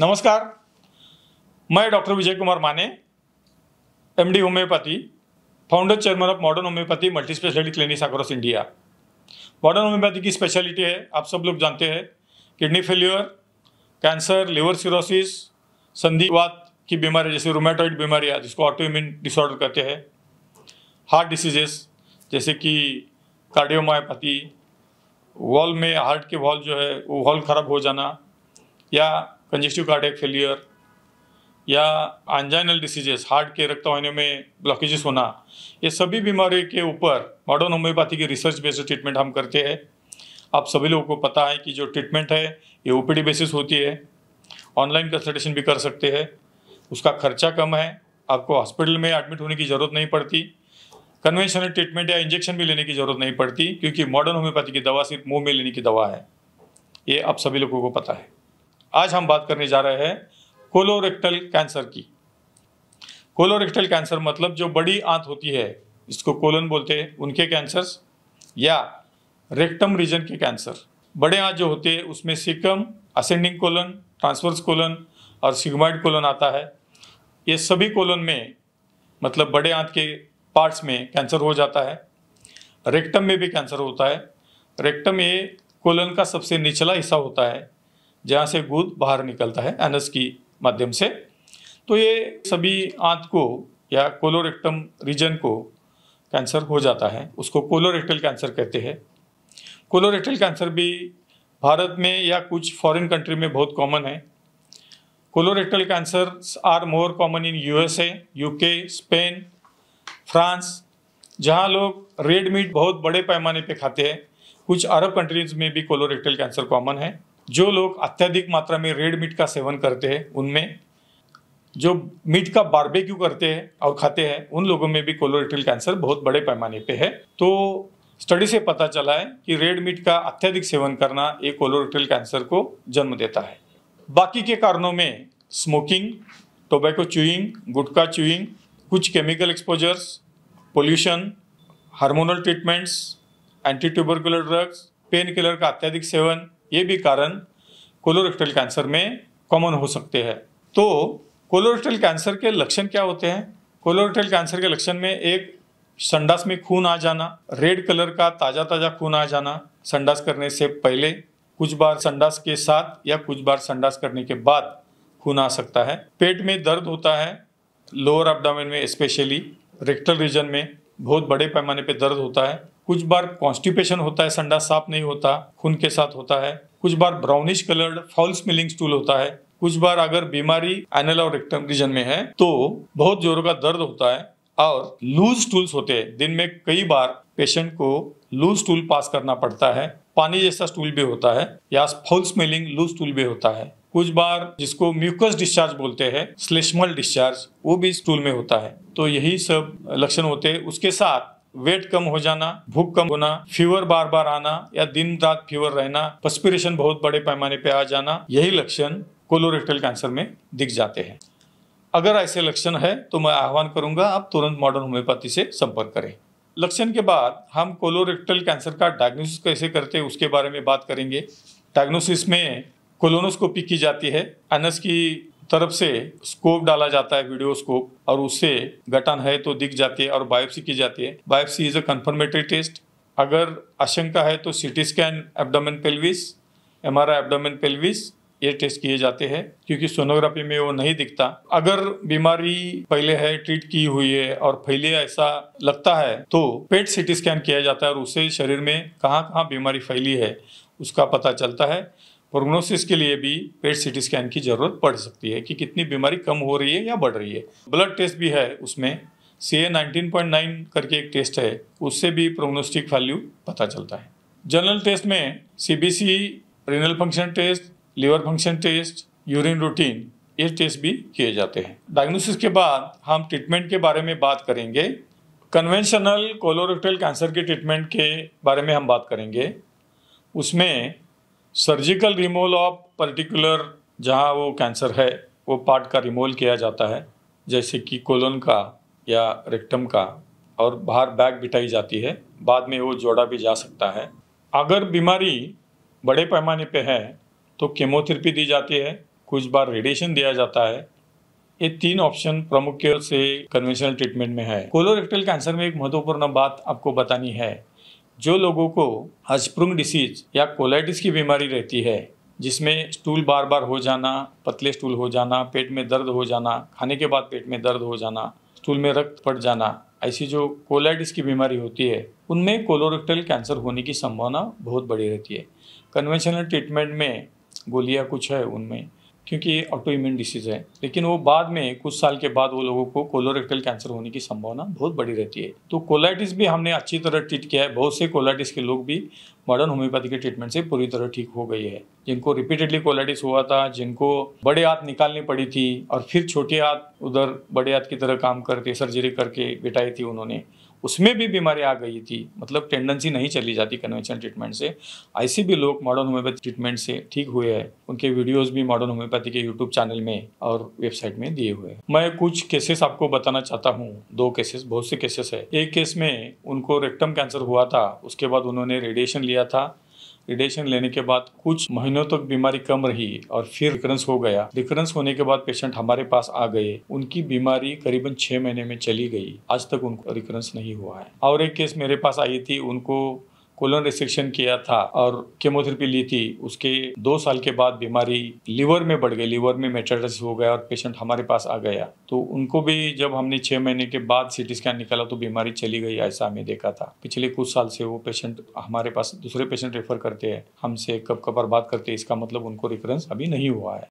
नमस्कार मैं doctor Vijay Kumar Mane MD homeopathy founder chairman of modern homeopathy multi speciality clinics across India modern homeopathy की speciality है आप सब लोग जानते हैं kidney failure cancer liver cirrhosis संधिवात की बीमारी जैसे रोमेटॉइड बीमारियाँ जिसको ऑटोइम्यून डिसऑर्डर कहते हैं हार्ट डिसीजेस जैसे कि कार्डियोमायोपैथी वॉल में हार्ट के वॉल जो है वो वॉल खराब हो जाना या कंजेस्टिव कार्डियक फेलियर या आंजाइनल डिसीजेस हार्ट के रक्त होने में ब्लॉकेजेस होना ये सभी बीमारी के ऊपर मॉडर्न होम्योपैथी की रिसर्च बेस्ड ट्रीटमेंट हम करते हैं आप सभी लोगों को पता है कि जो ट्रीटमेंट है ये ओ बेसिस होती है ऑनलाइन कंसल्टेशन भी कर सकते हैं उसका खर्चा कम है आपको हॉस्पिटल में एडमिट होने की ज़रूरत नहीं पड़ती कन्वेंशनल ट्रीटमेंट या इंजेक्शन भी लेने की ज़रूरत नहीं पड़ती क्योंकि मॉडर्न होम्योपैथी की दवा सिर्फ मुंह में लेने की दवा है ये आप सभी लोगों को पता है आज हम बात करने जा रहे हैं कोलोरेक्टल कैंसर की कोलोरेक्टल कैंसर मतलब जो बड़ी आंत होती है इसको कोलन बोलते हैं उनके कैंसर्स या रेक्टम रीजन के कैंसर बड़े आँच जो होते हैं उसमें cecum ascending colon transverse colon और सिगमाइड कोलन आता है ये सभी कोलन में मतलब बड़े आँत के पार्ट्स में कैंसर हो जाता है रेक्टम में भी कैंसर होता है रेक्टम ये कोलन का सबसे निचला हिस्सा होता है जहाँ से गुद बाहर निकलता है एनस की माध्यम से तो ये सभी आंत को या कोलोरेक्टम रीजन को कैंसर हो जाता है उसको कोलोरेक्टल कैंसर कहते हैं कोलोरेक्टल कैंसर भी भारत में या कुछ फॉरेन कंट्री में बहुत कॉमन है colorectal cancer are more common in USA UK Spain France जहाँ लोग रेड मीट बहुत बड़े पैमाने पे खाते हैं कुछ अरब कंट्रीज में भी कोलोरेक्टल कैंसर कॉमन है जो लोग अत्यधिक मात्रा में रेड मीट का सेवन करते हैं उनमें जो मीट का बारबेक्यू करते हैं और खाते हैं उन लोगों में भी कोलोरेटल कैंसर बहुत बड़े पैमाने पे है तो स्टडी से पता चला है कि रेड मीट का अत्यधिक सेवन करना एक कोलोरेटल कैंसर को जन्म देता है बाकी के कारणों में smoking tobacco chewing gutka chewing कुछ chemical exposures pollution hormonal treatments anti tubercular drugs pain killer का अत्यधिक सेवन ये भी कारण कोलोरेक्टल कैंसर में कॉमन हो सकते हैं तो कोलोरेक्टल कैंसर के लक्षण क्या होते हैं कोलोरेक्टल कैंसर के लक्षण में एक संडास में खून आ जाना रेड कलर का ताज़ा ताज़ा खून आ जाना संडास करने से पहले कुछ बार संडास के साथ या कुछ बार संडास करने के बाद खून आ सकता है पेट में दर्द होता है लोअर अपडामिन में स्पेशली रेक्टल रीजन में बहुत बड़े पैमाने पे दर्द होता है कुछ बार कॉन्स्टिपेशन होता है संडा साफ नहीं होता खून के साथ होता है कुछ बार brownish coloured foul smelling stool होता है कुछ बार अगर बीमारी एनल और रिक्टम रीजन में है तो बहुत जोरों का दर्द होता है और लूज टूल्स होते हैं दिन में कई बार पेशेंट को लूज टूल पास करना पड़ता है पानी जैसा स्टूल भी होता है या फॉल स्मेलिंग लूज टूल भी होता है कुछ बार जिसको म्यूकस डिस्चार्ज बोलते हैं स्लेशमल डिस्चार्ज वो भी स्टूल में होता है तो यही सब लक्षण होते हैं उसके साथ वेट कम हो जाना भूख कम होना फीवर बार बार आना या दिन रात फीवर रहना पस्पिरेशन बहुत बड़े पैमाने पर आ जाना यही लक्षण कोलोरेक्टल कैंसर में दिख जाते हैं अगर ऐसे लक्षण है तो मैं आह्वान करूंगा आप तुरंत मॉडर्न होम्योपैथी से संपर्क करें लक्षण के बाद हम कोलोरेक्टल कैंसर का डायग्नोसिस कैसे करते हैं उसके बारे में बात करेंगे डायग्नोसिस में कोलोनोस्कोपी की जाती है एनस की तरफ से स्कोप डाला जाता है वीडियो स्कोप और उससे गठन है तो दिख जाती है और बायोप्सी की जाती है biopsy is a confirmatory test अगर आशंका है तो C T scan abdomen pelvis M R abdomen pelvis ये टेस्ट किए जाते हैं क्योंकि सोनोग्राफी में वो नहीं दिखता अगर बीमारी पहले है ट्रीट की हुई है और पहले ऐसा लगता है तो पेट सिटी स्कैन किया जाता है और उससे शरीर में कहाँ कहाँ बीमारी फैली है उसका पता चलता है प्रोग्नोसिस के लिए भी पेट सिटी स्कैन की ज़रूरत पड़ सकती है कि कितनी बीमारी कम हो रही है या बढ़ रही है ब्लड टेस्ट भी है उसमें C A nineteen point nine करके एक टेस्ट है उससे भी प्रोग्नोस्टिक वैल्यू पता चलता है जनरल टेस्ट में C B C renal function test liver function test urine routine ये टेस्ट भी किए जाते हैं डायग्नोसिस के बाद हम ट्रीटमेंट के बारे में बात करेंगे कन्वेंशनल कोलोरेक्टल कैंसर के ट्रीटमेंट के बारे में हम बात करेंगे उसमें सर्जिकल रिमूवल ऑफ पर्टिकुलर जहाँ वो कैंसर है वो पार्ट का रिमूवल किया जाता है जैसे कि कोलन का या रेक्टम का और बाहर बैग बिठाई जाती है बाद में वो जोड़ा भी जा सकता है अगर बीमारी बड़े पैमाने पे है तो केमोथेरेपी दी जाती है कुछ बार रेडिएशन दिया जाता है ये तीन ऑप्शन प्रमुख से कन्वेंशनल ट्रीटमेंट में है कोलोरेक्टल कैंसर में एक महत्वपूर्ण बात आपको बतानी है जो लोगों को हजप्रुंग डिसीज या कोलाइटिस की बीमारी रहती है जिसमें स्टूल बार बार हो जाना पतले स्टूल हो जाना पेट में दर्द हो जाना खाने के बाद पेट में दर्द हो जाना स्टूल में रक्त पड़ जाना ऐसी जो कोलाइटिस की बीमारी होती है उनमें कोलोरेक्टल कैंसर होने की संभावना बहुत बड़ी रहती है कन्वेंशनल ट्रीटमेंट में गोलियाँ कुछ है उनमें क्योंकि ये इम्यून डिसीज़ है लेकिन वो बाद में कुछ साल के बाद वो लोगों को कोलोरेक्टल कैंसर होने की संभावना बहुत बड़ी रहती है तो कोलाइटिस भी हमने अच्छी तरह ट्रीट किया है बहुत से कोलाइटिस के लोग भी मॉडर्न होम्योपैथी के ट्रीटमेंट से पूरी तरह ठीक हो गई है जिनको रिपीटेडली कोलाइटिस हुआ था जिनको बड़े हाथ निकालनी पड़ी थी और फिर छोटे हाथ उधर बड़े हाथ की तरह काम करके सर्जरी करके बिटाई थी उन्होंने उसमें भी बीमारी आ गई थी मतलब टेंडेंसी नहीं चली जाती कन्वेंशनल ट्रीटमेंट से ऐसे भी लोग मॉडर्न होम्योपैथी ट्रीटमेंट से ठीक हुए हैं उनके वीडियोस भी मॉडर्न होम्योपैथी के यूट्यूब चैनल में और वेबसाइट में दिए हुए हैं मैं कुछ केसेस आपको बताना चाहता हूँ दो केसेस बहुत से केसेस है एक केस में उनको रेक्टम कैंसर हुआ था उसके बाद उन्होंने रेडिएशन लिया था रेडिएशन लेने के बाद कुछ महीनों तक तो बीमारी कम रही और फिर रिकरेंस हो गया रिकरेंस होने के बाद पेशेंट हमारे पास आ गए उनकी बीमारी करीबन छह महीने में चली गई आज तक उनको रिकरेंस नहीं हुआ है और एक केस मेरे पास आई थी उनको कोलन रिस्ट्रिक्शन किया था और केमोथेरेपी ली थी उसके दो साल के बाद बीमारी लीवर में बढ़ गई लीवर में मेटाटाइसिस हो गया और पेशेंट हमारे पास आ गया तो उनको भी जब हमने छः महीने के बाद सी स्कैन निकाला तो बीमारी चली गई ऐसा हमें देखा था पिछले कुछ साल से वो पेशेंट हमारे पास दूसरे पेशेंट रेफर करते हैं हमसे कब कब बात करते हैं इसका मतलब उनको रिफरेंस अभी नहीं हुआ है